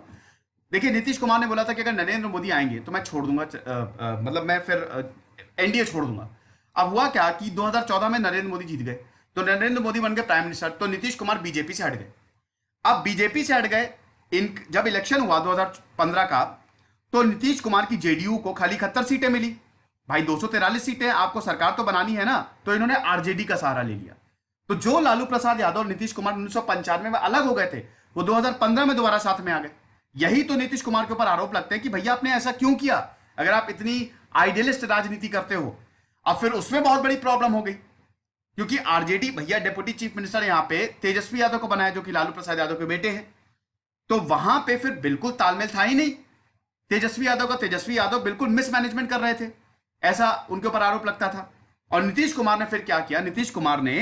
देखिए नीतीश कुमार ने बोला था कि अगर नरेंद्र मोदी आएंगे तो मैं छोड़ दूंगा मतलब मैं फिर एनडीए छोड़ दूंगा अब हुआ क्या कि 2014 में नरेंद्र मोदी जीत गए तो नरेंद्र मोदी बन गए प्राइम मिनिस्टर तो नीतीश कुमार बीजेपी से हट गए अब बीजेपी से हट गए इन जब इलेक्शन हुआ 2015 का तो नीतीश कुमार की जेडीयू को खाली इकहत्तर सीटें मिली भाई दो सीटें आपको सरकार तो बनानी है ना तो इन्होंने आरजेडी का सहारा ले लिया तो जो लालू प्रसाद यादव और नीतीश कुमार उन्नीस में अलग हो गए थे वो 2015 में दोबारा साथ में आ गए यही तो नीतीश कुमार के ऊपर आरोप लगते हैं कि भैया आपने ऐसा क्यों किया अगर आप इतनी आइडियलिस्ट राजनीति करते हो अब फिर उसमें बहुत बड़ी प्रॉब्लम हो गई क्योंकि आरजेडी भैया डेप्यूटी चीफ मिनिस्टर यहां पे तेजस्वी यादव को बनाया जो कि लालू प्रसाद यादव के बेटे हैं तो वहां पे फिर बिल्कुल तालमेल था ही नहीं तेजस्वी यादव का तेजस्वी यादव बिल्कुल मिसमैनेजमेंट कर रहे थे ऐसा उनके ऊपर आरोप लगता था और नीतीश कुमार ने फिर क्या किया नीतीश कुमार ने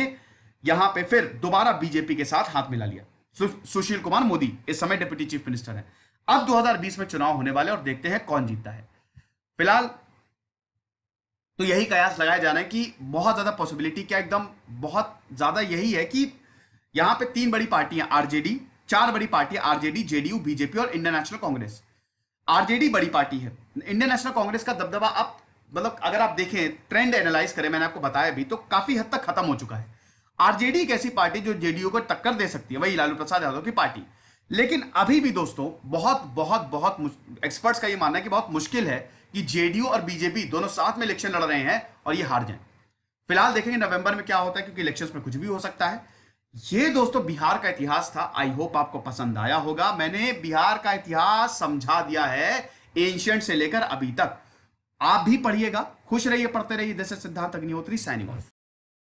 यहां पे फिर दोबारा बीजेपी के साथ हाथ मिला लिया सु, सुशील कुमार मोदी इस समय डिप्टी चीफ मिनिस्टर है अब 2020 में चुनाव होने वाले और देखते हैं कौन जीतता है फिलहाल तो यही कयास लगाया जा रहा है कि बहुत ज्यादा पॉसिबिलिटी क्या एकदम बहुत ज्यादा यही है कि यहां पे तीन बड़ी पार्टियां आरजेडी चार बड़ी पार्टी आरजेडी जेडीयू बीजेपी और इंडियन नेशनल कांग्रेस आरजेडी बड़ी पार्टी है इंडियन नेशनल कांग्रेस का दबदबा अब मतलब अगर आप देखें ट्रेंड एनालाइज करें मैंने आपको बताया अभी तो काफी हद तक खत्म हो चुका है आरजेडी एक ऐसी पार्टी जो जेडीयू को टक्कर दे सकती है वही लालू प्रसाद यादव की पार्टी लेकिन अभी भी दोस्तों बहुत बहुत बहुत एक्सपर्ट्स का ये मानना है कि बहुत मुश्किल है कि जेडीयू और बीजेपी दोनों साथ में इलेक्शन लड़ रहे हैं और ये हार जाए फिलहाल देखेंगे नवंबर में क्या होता है क्योंकि इलेक्शंस में कुछ भी हो सकता है ये दोस्तों बिहार का इतिहास था आई होप आपको पसंद आया होगा मैंने बिहार का इतिहास समझा दिया है एंशियंट से लेकर अभी तक आप भी पढ़िएगा खुश रहिए पढ़ते रहिए दशर सिद्धांत अग्निहोत्री साइनिंग ऑफ